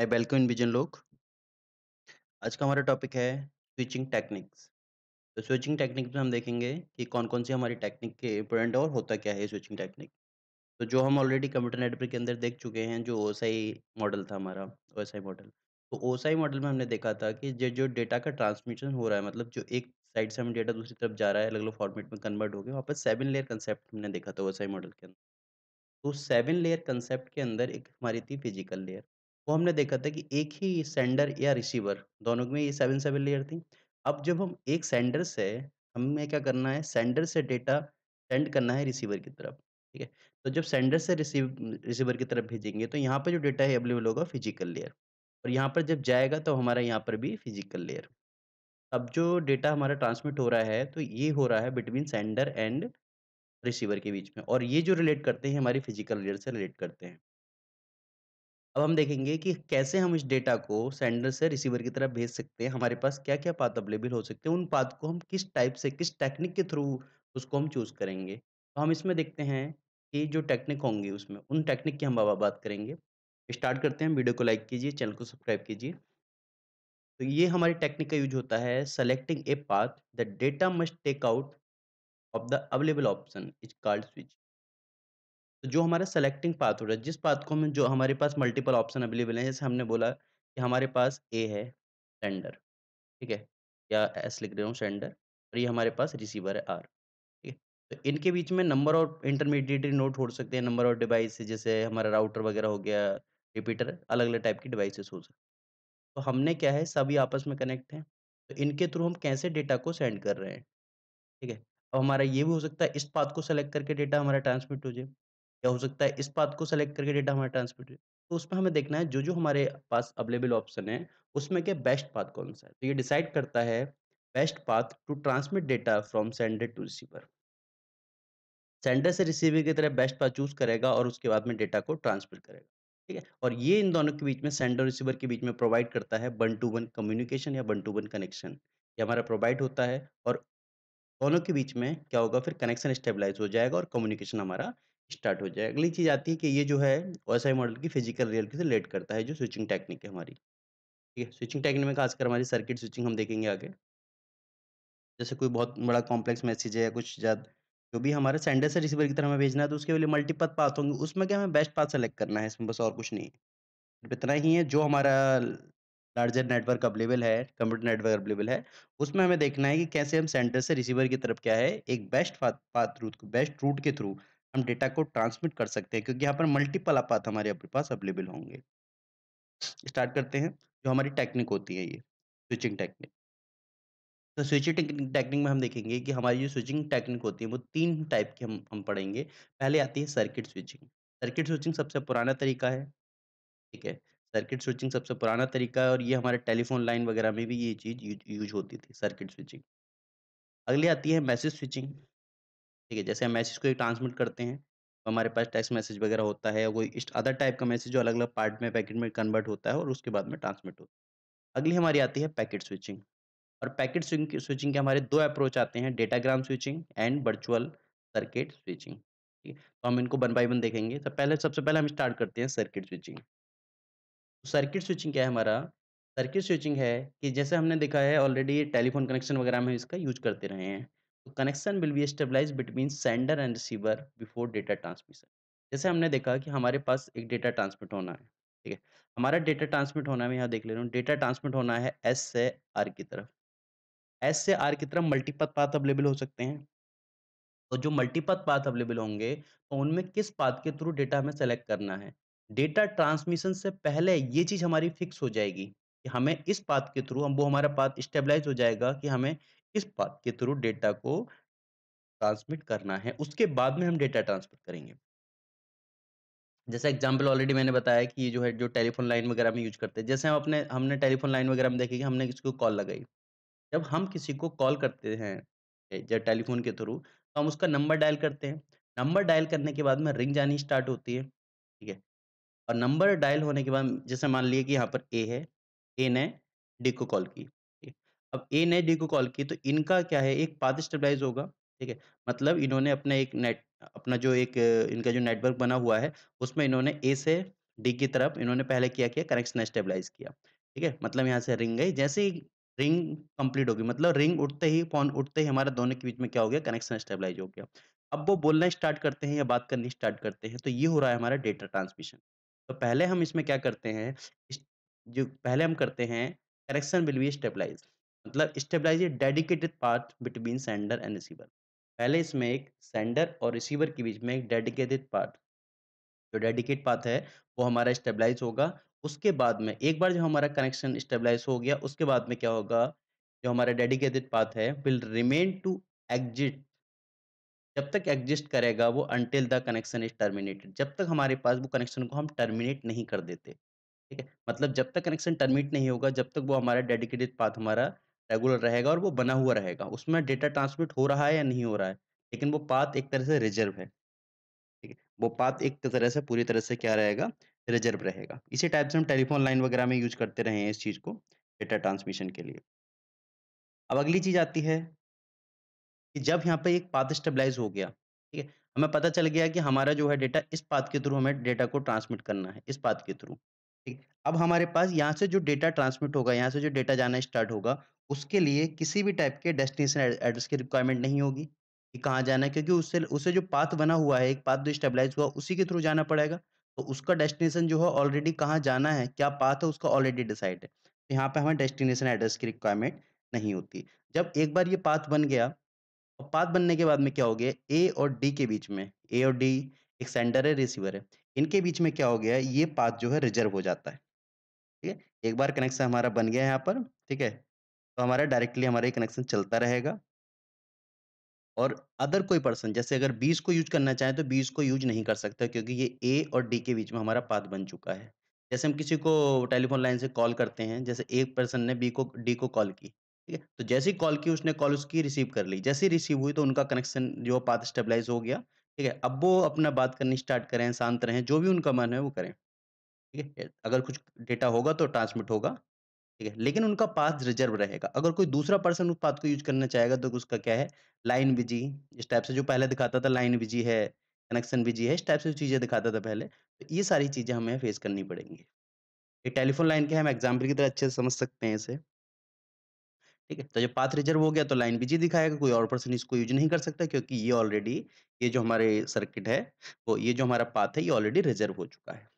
I welcome vision लोक आज का हमारा टॉपिक है स्विचिंग टेक्निक्स तो स्विचिंग टेक्निक में हम देखेंगे कि कौन कौन सी हमारी टेक्निक के इंपोर्टेंट है और होता क्या है स्विचिंग टेक्निक तो जो हम ऑलरेडी कंप्यूटर नेटवर्क के अंदर देख चुके हैं जो ओसाई मॉडल था हमारा आई मॉडल तो आई मॉडल में हमने देखा था कि जो जो डेटा का ट्रांसमिशन हो रहा है मतलब जो एक साइड से हमें डेटा दूसरी तरफ जा रहा है अलग अलग फॉर्मेट में कन्वर्ट हो गया वहाँ पर सेवन लेयर कंसेप्ट हमने देखा था आई मॉडल के अंदर तो सेवन लेयर कंसेप्ट के अंदर एक हमारी थी फिजिकल लेयर वो हमने देखा था कि एक ही सेंडर या रिसीवर दोनों में ये सेवन सेवन लेयर थी अब जब हम एक सेंडर से हमें क्या करना है सेंडर से डेटा सेंड करना है रिसीवर की तरफ ठीक है तो जब सेंडर से रिसीव रिसीवर की तरफ भेजेंगे तो यहाँ पर जो डेटा है अवेलेबल होगा फिजिकल लेयर और यहाँ पर जब जाएगा तो हमारा यहाँ पर भी फिजिकल लेयर अब जो डेटा हमारा ट्रांसमिट हो रहा है तो ये हो रहा है बिटवीन सेंडर एंड रिसीवर के बीच में और ये जो रिलेट करते हैं हमारी फिजिकल लेयर से रिलेट करते हैं अब हम देखेंगे कि कैसे हम इस डेटा को सेंडर से रिसीवर की तरफ भेज सकते हैं हमारे पास क्या क्या पाथ अवेलेबल हो सकते हैं उन पाथ को हम किस टाइप से किस टेक्निक के थ्रू उसको हम चूज़ करेंगे तो हम इसमें देखते हैं कि जो टेक्निक होंगी उसमें उन टेक्निक की हम बात करेंगे स्टार्ट करते हैं वीडियो को लाइक कीजिए चैनल को सब्सक्राइब कीजिए तो ये हमारी टेक्निक का यूज होता है selecting a path the data must take out of the available option is called switch तो जो हमारा सेलेक्टिंग पाथ हो रहा है जिस पाथ को हमें जो हमारे पास मल्टीपल ऑप्शन अवेलेबल हैं जैसे हमने बोला कि हमारे पास ए है सेंडर ठीक है या एस लिख रहे हूँ सेंडर और ये हमारे पास रिसीवर है आर ठीक है तो इनके बीच में नंबर और इंटरमीडिएटरी नोट हो सकते हैं नंबर और डिवाइस जैसे हमारा राउटर वगैरह हो गया रिपीटर अलग अलग टाइप की डिवाइसेस हो सकते तो हमने क्या है सभी आपस में कनेक्ट हैं तो इनके थ्रू हम कैसे डेटा को सेंड कर रहे हैं ठीक है अब हमारा ये भी हो सकता है इस पाथ को सेलेक्ट करके डेटा हमारा ट्रांसमिट हो जाए या हो सकता है इस पाथ को सेलेक्ट करके डेटा हमारा ट्रांसमिट तो उसमें हमें देखना है जो जो हमारे पास अवेलेबल ऑप्शन है उसमें क्या बेस्ट पाथ कौन सा है तो ये डिसाइड करता है best path to transmit data from sender to receiver sender से रिसीवर की तरह बेस्ट पाथ चूज करेगा और उसके बाद में डेटा को ट्रांसमिट करेगा ठीक है और ये इन दोनों के बीच में सेंडर और रिसीवर के बीच में प्रोवाइड करता है वन टू वन कम्युनिकेशन या वन टू वन कनेक्शन ये हमारा प्रोवाइड होता है और दोनों के बीच में क्या होगा फिर कनेक्शन स्टेबलाइज हो जाएगा और कम्युनिकेशन हमारा स्टार्ट हो जाए अगली चीज़ आती है कि ये जो है ओ मॉडल की फिजिकल रियलिटी से लेट करता है जो स्विचिंग टेक्निक है हमारी ठीक है स्विचिंग टेक्निक में खासकर हमारी सर्किट स्विचिंग हम देखेंगे आगे जैसे कोई बहुत बड़ा कॉम्प्लेक्स मैसेज है या कुछ ज़्यादा जो भी हमारे सेंडर से रिसीवर की तरह हमें भेजना है तो उसके लिए मल्टीपथ पाथ होंगे उसमें क्या हमें बेस्ट पाथ सेलेक्ट करना है इसमें बस और कुछ नहीं है इतना ही है जो हमारा लार्जर नेटवर्क अवेलेबल है कंप्यूटर नेटवर्क अवेलेबल है उसमें हमें देखना है कि कैसे हम सेंटर से रिसीवर की तरफ क्या है एक best path route best route के थ्रू हम डेटा को ट्रांसमिट कर सकते हैं क्योंकि यहाँ पर मल्टीपल आपात हमारे अपने पास अवेलेबल होंगे स्टार्ट करते हैं जो हमारी टेक्निक होती है ये स्विचिंग टेक्निक तो स्विचिंग टेक्निक में हम देखेंगे कि हमारी जो स्विचिंग टेक्निक होती है वो तीन टाइप की हम हम पढ़ेंगे पहले आती है सर्किट स्विचिंग सर्किट स्विचिंग सबसे पुराना तरीका है ठीक है सर्किट स्विचिंग सबसे पुराना तरीका है और ये हमारे टेलीफोन लाइन वगैरह में भी ये चीज़ यूज होती थी सर्किट स्विचिंग अगली आती है मैसेज स्विचिंग ठीक है जैसे हम मैसेज को ट्रांसमिट करते हैं तो हमारे पास टेक्स्ट मैसेज वगैरह होता है या कोई अदर टाइप का मैसेज जो अलग अलग पार्ट में पैकेट में कन्वर्ट होता है और उसके बाद में ट्रांसमिट होता है अगली हमारी आती है पैकेट स्विचिंग और पैकेट स्विचिंग के हमारे दो अप्रोच आते हैं datagram switching and virtual circuit switching ठीक है तो हम इनको वन बाई वन देखेंगे तो पहले सबसे पहले हम स्टार्ट करते हैं सर्किट स्विचिंग सर्किट स्विचिंग क्या है हमारा सर्किट स्विचिंग है कि जैसे हमने देखा है ऑलरेडी टेलीफोन कनेक्शन वगैरह में इसका यूज करते रहे हैं connection will be stabilize between sender and receiver before data transmission जैसे हमने देखा कि हमारे पास एक डेटा ट्रांसमिट होना है ठीक है हमारा डेटा ट्रांसमिट होना है यहाँ देख ले रहा हूँ डेटा ट्रांसमिट होना है एस से आर की तरफ एस से आर की तरफ मल्टीपल पाथ अवेलेबल हो सकते हैं और जो मल्टीपल पाथ अवेलेबल होंगे तो उनमें किस पाथ के थ्रू डेटा हमें सेलेक्ट करना है डेटा ट्रांसमिशन से पहले ये चीज़ हमारी फिक्स हो जाएगी कि हमें इस पाथ के थ्रू हम वो हमारा पाथ स्टेबलाइज हो जाएगा कि हमें किस बात के थ्रू डेटा को ट्रांसमिट करना है उसके बाद में हम डेटा ट्रांसफर करेंगे जैसा एग्जाम्पल ऑलरेडी मैंने बताया कि ये जो है जो टेलीफोन लाइन वगैरह में यूज करते हैं जैसे हम अपने हमने टेलीफोन लाइन वगैरह में देखेगी हमने किसी को कॉल लगाई जब हम किसी को कॉल करते हैं जब टेलीफोन के थ्रू तो हम उसका नंबर डायल करते हैं नंबर डायल करने के बाद में रिंग जानी स्टार्ट होती है ठीक है और नंबर डायल होने के बाद जैसे मान लिए कि यहाँ पर ए है ए ने डी को कॉल की अब ए ने डी को कॉल की तो इनका क्या है एक पाथ स्टेबलाइज होगा ठीक है मतलब इन्होंने अपना एक नेट अपना जो एक इनका जो नेटवर्क बना हुआ है उसमें इन्होंने ए से डी की तरफ इन्होंने पहले क्या किया कनेक्शन स्टेबलाइज किया ठीक है मतलब यहाँ से रिंग गई जैसे ही रिंग कंप्लीट होगी मतलब रिंग उठते ही फोन उठते ही हमारे दोनों के बीच में क्या हो गया कनेक्शन स्टेबलाइज हो गया अब वो बोलना स्टार्ट करते हैं या बात करनी स्टार्ट करते हैं तो ये हो रहा है हमारा डेटा ट्रांसमिशन तो पहले हम इसमें क्या करते हैं जो पहले हम करते हैं कनेक्शन विल बी स्टेबलाइज मतलब stabilize a dedicated part between sender and receiver पहले इसमें एक सेंडर और रिसीवर के बीच में एक डेडिकेटेड पार्ट जो डेडिकेट पाथ है वो हमारा स्टेबलाइज होगा उसके बाद में एक बार जो हमारा कनेक्शन स्टेबलाइज हो गया उसके बाद में क्या होगा जो हमारा डेडिकेटेड पाथ है विल रिमेन टू एग्जिट जब तक एग्जिस्ट करेगा वो until the connection is terminated जब तक हमारे पास वो कनेक्शन को हम टर्मिनेट नहीं कर देते ठीक है मतलब जब तक कनेक्शन टर्मिनेट नहीं होगा जब तक वो हमारा डेडिकेटेड पाथ हमारा रेगुलर रहेगा और वो बना हुआ रहेगा उसमें डेटा ट्रांसमिट हो रहा है या नहीं हो रहा है लेकिन वो पाथ एक तरह से रिजर्व है ठीक है वो पाथ एक तरह से पूरी तरह से क्या रहेगा रिजर्व रहेगा इसी टाइप से हम टेलीफोन लाइन वगैरह में यूज करते रहे हैं इस चीज़ को डेटा ट्रांसमिशन के लिए अब अगली चीज़ आती है कि जब यहाँ पे एक पाथ स्टेबलाइज हो गया ठीक है हमें पता चल गया कि हमारा जो है डेटा इस पाथ के थ्रू हमें डेटा को ट्रांसमिट करना है इस पाथ के थ्रू ठीक अब हमारे पास यहाँ से जो डेटा ट्रांसमिट होगा यहाँ से जो डेटा जाना स्टार्ट होगा उसके लिए किसी भी टाइप के डेस्टिनेशन एड्रेस की रिक्वायरमेंट नहीं होगी कि कहाँ जाना है क्योंकि उससे उसे जो पाथ बना हुआ है एक पाथ जो स्टेबलाइज हुआ उसी के थ्रू जाना पड़ेगा तो उसका डेस्टिनेशन जो है ऑलरेडी कहाँ जाना है क्या पाथ है उसका ऑलरेडी डिसाइड है तो यहाँ पर हमें डेस्टिनेशन एड्रेस की रिक्वायरमेंट नहीं होती जब एक बार ये पाथ बन गया और पाथ बनने के बाद में क्या हो गया ए और डी के बीच में ए और डी एक सेंडर है रिसीवर है इनके बीच में क्या हो गया ये पाथ जो है रिजर्व हो जाता है ठीक है एक बार कनेक्शन हमारा बन गया है यहाँ पर ठीक है तो हमारा डायरेक्टली हमारा ये कनेक्शन चलता रहेगा और अदर कोई पर्सन जैसे अगर बीस को यूज करना चाहे तो बीस को यूज नहीं कर सकता क्योंकि ये ए और डी के बीच में हमारा पाथ बन चुका है जैसे हम किसी को टेलीफोन लाइन से कॉल करते हैं जैसे एक पर्सन ने बी को डी को कॉल की ठीक है तो जैसे ही कॉल की उसने कॉल उसकी रिसीव कर ली जैसे रिसीव हुई तो उनका कनेक्शन जो पाथ स्टेबलाइज हो गया ठीक है अब वो अपना बात करनी स्टार्ट करें शांत रहें जो भी उनका मन है वो करें ठीक है अगर कुछ डेटा होगा तो ट्रांसमिट होगा ठीक है लेकिन उनका पाथ रिजर्व रहेगा अगर कोई दूसरा पर्सन उस पाथ को यूज करना चाहेगा तो उसका क्या है लाइन बिजी इस टाइप से जो पहले दिखाता था लाइन बिजी है कनेक्शन बिजी है इस टाइप से चीज़ें दिखाता था पहले तो ये सारी चीज़ें हमें फेस करनी पड़ेंगी ये टेलीफोन लाइन के हम एग्जाम्पल की तरह अच्छे से समझ सकते हैं इसे ठीक है तो जब पाथ रिजर्व हो गया तो लाइन बिजी दिखाएगा कोई और पर्सन इसको यूज नहीं कर सकता क्योंकि ये ऑलरेडी ये जो हमारे सर्किट है वो ये जो हमारा पाथ है ये ऑलरेडी रिजर्व हो चुका है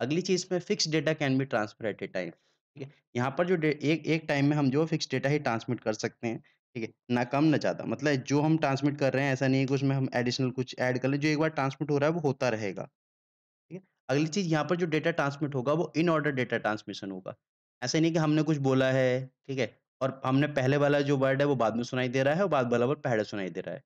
अगली चीज़ में fix data can be transfer at a time ठीक है यहाँ पर जो एक एक टाइम में हम जो फिक्स डेटा ही ट्रांसमिट कर सकते हैं ठीक है ना कम ना ज़्यादा मतलब जो हम ट्रांसमिट कर रहे हैं ऐसा नहीं है कि उसमें हम एडिशनल कुछ ऐड कर लें जो एक बार ट्रांसमिट हो रहा है वो होता रहेगा ठीक है अगली चीज़ यहाँ पर जो डेटा ट्रांसमिट होगा वो इन ऑर्डर डेटा ट्रांसमिशन होगा ऐसा नहीं कि हमने कुछ बोला है ठीक है और हमने पहले वाला जो वर्ड है वो बाद में सुनाई दे रहा है और बाद वाला वर्ड पहले सुनाई दे रहा है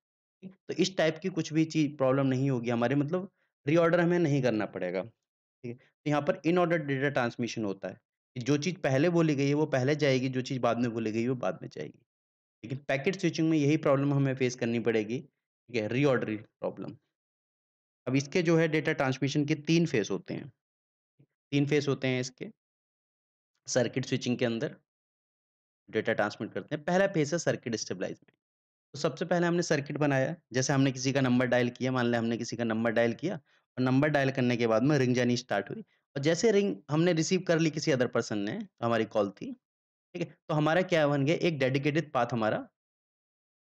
तो इस टाइप की कुछ भी चीज प्रॉब्लम नहीं होगी हमारे मतलब रीऑर्डर हमें नहीं करना पड़ेगा ठीक है तो यहाँ पर इन ऑर्डर डेटा ट्रांसमिशन होता है जो चीज़ पहले बोली गई है वो पहले जाएगी जो चीज़ बाद में बोली गई है वो बाद में जाएगी लेकिन पैकेट स्विचिंग में यही प्रॉब्लम हमें फेस करनी पड़ेगी ठीक है रीऑर्डरिंग प्रॉब्लम अब इसके जो है डेटा ट्रांसमिशन के तीन फेस होते हैं तीन फेस होते हैं इसके सर्किट स्विचिंग के अंदर डेटा ट्रांसमिट करते हैं पहला फेज है सर्किट स्टेबलाइजमेंट तो सबसे पहले हमने सर्किट बनाया जैसे हमने किसी का नंबर डायल किया मान लिया हमने किसी का नंबर डायल किया और नंबर डायल करने के बाद में रिंग जानी स्टार्ट हुई और जैसे रिंग हमने रिसीव कर ली किसी अदर पर्सन ने तो हमारी कॉल थी ठीक है तो हमारा क्या बन गया एक डेडिकेटेड पाथ हमारा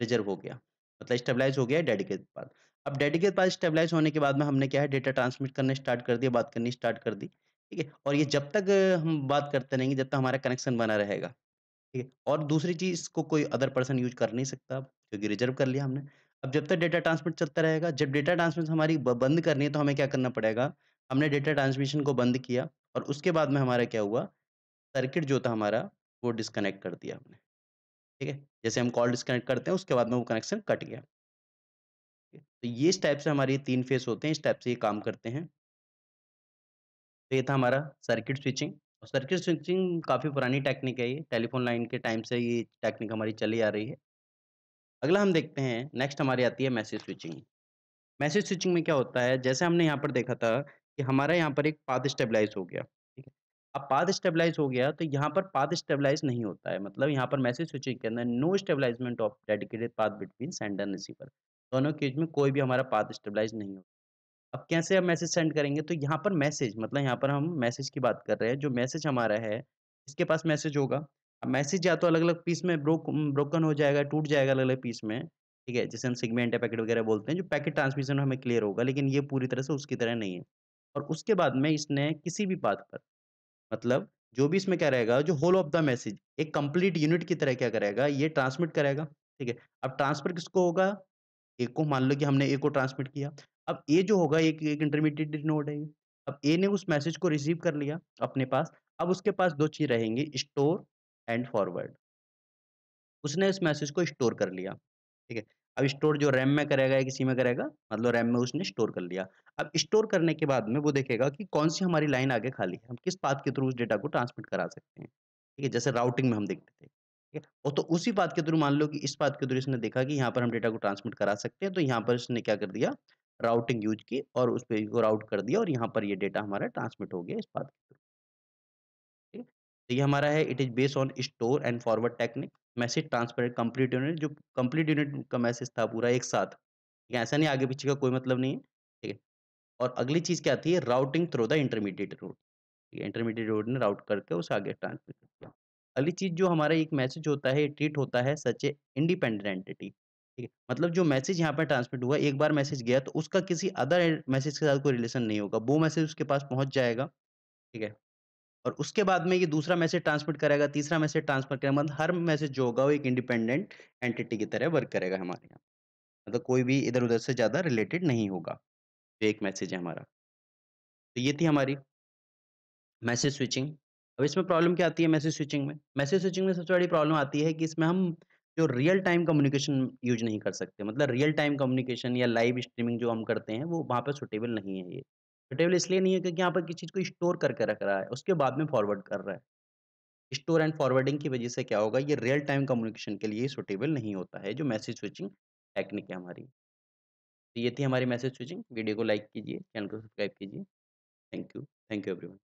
रिजर्व हो गया मतलब स्टेबलाइज हो गया डेडिकेट पाथ अब डेडिकेट पाथ स्टेबलाइज होने के बाद में हमने क्या है डेटा ट्रांसमिट करने स्टार्ट कर दिया बात करनी स्टार्ट कर दी ठीक है और ये जब तक हम बात करते रहेंगे जब तक हमारा कनेक्शन बना रहेगा ठीक है और दूसरी चीज़ इसको कोई अदर पर्सन यूज कर नहीं सकता क्योंकि रिजर्व कर लिया हमने अब जब तक डेटा ट्रांसमिट चलता रहेगा जब डेटा ट्रांसमिट हमारी बंद करनी है तो हमें क्या करना पड़ेगा हमने डेटा ट्रांसमिशन को बंद किया और उसके बाद में हमारा क्या हुआ सर्किट जो था हमारा वो डिस्कनेक्ट कर दिया हमने ठीक है जैसे हम कॉल डिस्कनेक्ट करते हैं उसके बाद में वो कनेक्शन कट गया तो ये स्टेप से हमारे तीन फेस होते हैं इस टाइप से ये काम करते हैं तो ये था हमारा सर्किट स्विचिंग सर्किट स्विचिंग काफ़ी पुरानी टेक्निक है ये टेलीफोन लाइन के टाइम से ये टेक्निक हमारी चली आ रही है अगला हम देखते हैं नेक्स्ट हमारी आती है मैसेज स्विचिंग मैसेज स्विचिंग में क्या होता है जैसे हमने यहाँ पर देखा था कि हमारा यहाँ पर एक पाथ स्टेबलाइज हो गया ठीक है अब पाथ स्टेबलाइज हो गया तो यहाँ पर पाथ स्टेबलाइज नहीं होता है मतलब यहाँ पर मैसेज स्विचिंग के अंदर no establishment of dedicated path between sender receiver दोनों केज में कोई भी हमारा पाथ स्टेबलाइज नहीं होता अब कैसे हम मैसेज सेंड करेंगे तो यहाँ पर मैसेज मतलब यहाँ पर हम मैसेज की बात कर रहे हैं जो मैसेज हमारा है इसके पास मैसेज होगा मैसेज या तो अलग अलग पीस में ब्रोक ब्रोकन हो जाएगा टूट जाएगा अलग अलग पीस में ठीक है जैसे हम सिगमेंट या पैकेट वगैरह बोलते हैं जो पैकेट ट्रांसमिशन हमें क्लियर होगा लेकिन ये पूरी तरह से उसकी तरह नहीं है और उसके बाद में इसने किसी भी बात पर मतलब जो भी इसमें क्या रहेगा जो होल ऑफ द मैसेज एक कंप्लीट यूनिट की तरह क्या करेगा ये ट्रांसमिट करेगा ठीक है अब ट्रांसफर किसको होगा ए को मान लो कि हमने ए को ट्रांसमिट किया अब ए जो होगा एक एक इंटरमीडिएट नोड है अब ए ने उस मैसेज को रिसीव कर लिया अपने पास अब उसके पास दो चीज रहेंगी स्टोर एंड फॉरवर्ड उसने इस मैसेज को स्टोर कर लिया ठीक है अब स्टोर जो रैम में करेगा या किसी में करेगा मतलब रैम में उसने स्टोर कर लिया अब स्टोर करने के बाद में वो देखेगा कि कौन सी हमारी लाइन आगे खाली है हम किस पाथ के थ्रू उस डेटा को ट्रांसमिट करा सकते हैं ठीक है जैसे राउटिंग में हम देखते थे और तो उसी बात के थ्रू मान लो कि इस बात के थ्रू इसने देखा कि यहाँ पर हम डेटा को ट्रांसमिट करा सकते हैं तो यहाँ पर इसने क्या कर दिया राउटिंग यूज की और उस पेज को राउट कर दिया और यहाँ पर ये यह डेटा हमारा ट्रांसमिट हो गया इस बात के थ्रू ठीक तो ये हमारा है it is based on store and forward technique message transfer complete unit जो कंप्लीट यूनिट का मैसेज था पूरा एक साथ ऐसा नहीं आगे पीछे का कोई मतलब नहीं है ठीक है और अगली चीज़ क्या थी routing through the intermediate node intermediate node ने राउट करके उसे आगे ट्रांसमिट दिया अगली चीज़ जो हमारा एक मैसेज होता है ट्रीट होता है सच ए इंडिपेंडेंट एंटिटी ठीक है मतलब जो मैसेज यहाँ पर ट्रांसमिट हुआ एक बार मैसेज गया तो उसका किसी अदर मैसेज के साथ कोई रिलेशन नहीं होगा वो मैसेज उसके पास पहुँच जाएगा ठीक है और उसके बाद में ये दूसरा मैसेज ट्रांसमिट करेगा तीसरा मैसेज ट्रांसमिट करेगा मतलब हर मैसेज जो होगा वो एक इंडिपेंडेंट एंटिटी की तरह वर्क करेगा हमारे यहाँ मतलब कोई भी इधर उधर से ज़्यादा रिलेटेड नहीं होगा एक मैसेज है हमारा तो ये थी हमारी मैसेज स्विचिंग अब इसमें प्रॉब्लम क्या आती है मैसेज स्विचिंग में मैसेज स्विचिंग में सबसे बड़ी प्रॉब्लम आती है कि इसमें हम जो रियल टाइम कम्युनिकेशन यूज नहीं कर सकते मतलब रियल टाइम कम्युनिकेशन या लाइव स्ट्रीमिंग जो हम करते हैं वो वहाँ पर सुटेबल नहीं है ये सुटेबल इसलिए नहीं है क्योंकि यहाँ पर किसी चीज़ को स्टोर करके रख रहा है उसके बाद में फॉरवर्ड कर रहा है स्टोर एंड फॉरवर्डिंग की वजह से क्या होगा ये रियल टाइम कम्युनिकेशन के लिए सुटेबल नहीं होता है जो मैसेज स्विचिंग टेक्निक है हमारी तो ये थी हमारी मैसेज स्विचिंग वीडियो को लाइक कीजिए चैनल को सब्सक्राइब कीजिए thank you thank you everyone